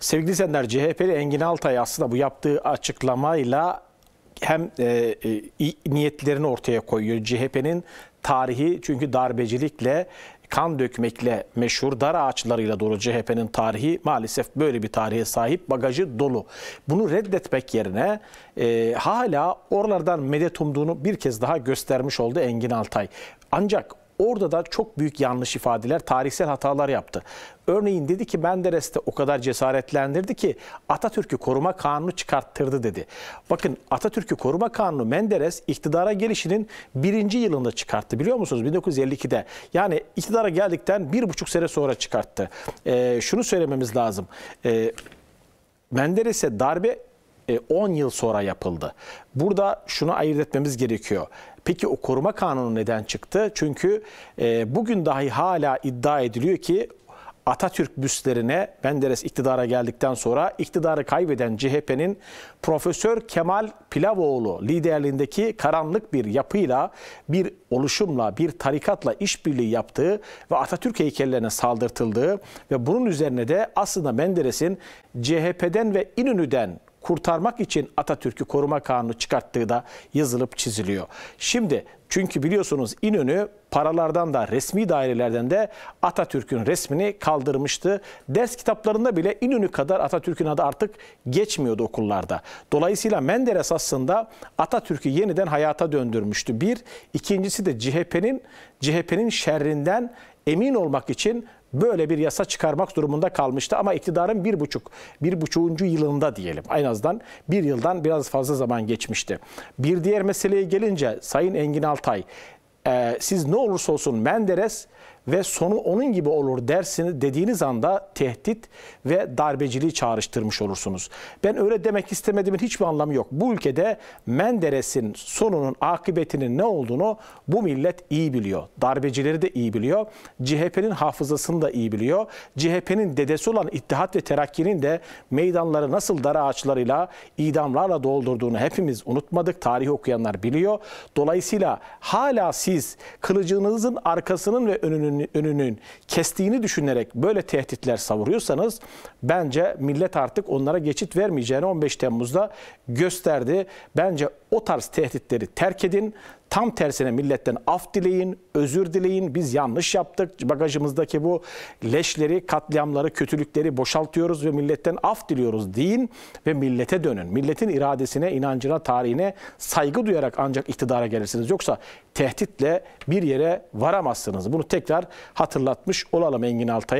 Sevgili izleyenler CHP'li Engin Altay aslında bu yaptığı açıklamayla hem e, e, niyetlerini ortaya koyuyor. CHP'nin tarihi çünkü darbecilikle kan dökmekle meşhur dar ağaçlarıyla dolu CHP'nin tarihi maalesef böyle bir tarihe sahip bagajı dolu. Bunu reddetmek yerine e, hala oralardan medet umduğunu bir kez daha göstermiş oldu Engin Altay. Ancak Orada da çok büyük yanlış ifadeler, tarihsel hatalar yaptı. Örneğin dedi ki Menderes'te o kadar cesaretlendirdi ki Atatürk'ü koruma kanunu çıkarttırdı dedi. Bakın Atatürk'ü koruma kanunu Menderes iktidara gelişinin birinci yılında çıkarttı biliyor musunuz? 1952'de. Yani iktidara geldikten bir buçuk sene sonra çıkarttı. E, şunu söylememiz lazım. E, Menderes'e darbe 10 e, yıl sonra yapıldı. Burada şunu ayırt etmemiz gerekiyor. Peki o koruma kanunu neden çıktı? Çünkü e, bugün dahi hala iddia ediliyor ki Atatürk büstlerine Menderes iktidara geldikten sonra iktidarı kaybeden CHP'nin Profesör Kemal Pilavoğlu liderliğindeki karanlık bir yapıyla, bir oluşumla, bir tarikatla işbirliği yaptığı ve Atatürk heykellerine saldırtıldığı ve bunun üzerine de aslında Menderes'in CHP'den ve İnönü'den kurtarmak için Atatürk'ü koruma kanunu çıkarttığı da yazılıp çiziliyor. Şimdi çünkü biliyorsunuz İnönü paralardan da resmi dairelerden de Atatürk'ün resmini kaldırmıştı. Ders kitaplarında bile İnönü kadar Atatürk'ün adı artık geçmiyordu okullarda. Dolayısıyla Menderes aslında Atatürk'ü yeniden hayata döndürmüştü. Bir, ikincisi de CHP'nin CHP'nin şerrinden emin olmak için böyle bir yasa çıkarmak durumunda kalmıştı ama iktidarın bir buçuk, bir buçuğuncu yılında diyelim. En azından bir yıldan biraz fazla zaman geçmişti. Bir diğer meseleye gelince Sayın Engin Altay, e, siz ne olursa olsun Menderes ve sonu onun gibi olur dersini dediğiniz anda tehdit ve darbeciliği çağrıştırmış olursunuz. Ben öyle demek istemediğimin hiçbir anlamı yok. Bu ülkede Menderes'in sonunun akıbetinin ne olduğunu bu millet iyi biliyor. Darbecileri de iyi biliyor. CHP'nin hafızasını da iyi biliyor. CHP'nin dedesi olan İttihat ve Terakki'nin de meydanları nasıl dar ağaçlarıyla, idamlarla doldurduğunu hepimiz unutmadık. Tarih okuyanlar biliyor. Dolayısıyla hala siz kılıcınızın arkasının ve önünün önünün kestiğini düşünerek böyle tehditler savuruyorsanız bence millet artık onlara geçit vermeyeceğini 15 Temmuz'da gösterdi. Bence o tarz tehditleri terk edin. Tam tersine milletten af dileyin, özür dileyin. Biz yanlış yaptık. Bagajımızdaki bu leşleri, katliamları, kötülükleri boşaltıyoruz ve milletten af diliyoruz deyin ve millete dönün. Milletin iradesine, inancına, tarihine saygı duyarak ancak iktidara gelirsiniz. Yoksa tehditle bir yere varamazsınız. Bunu tekrar tekrar hatırlatmış olalım Engin Altay.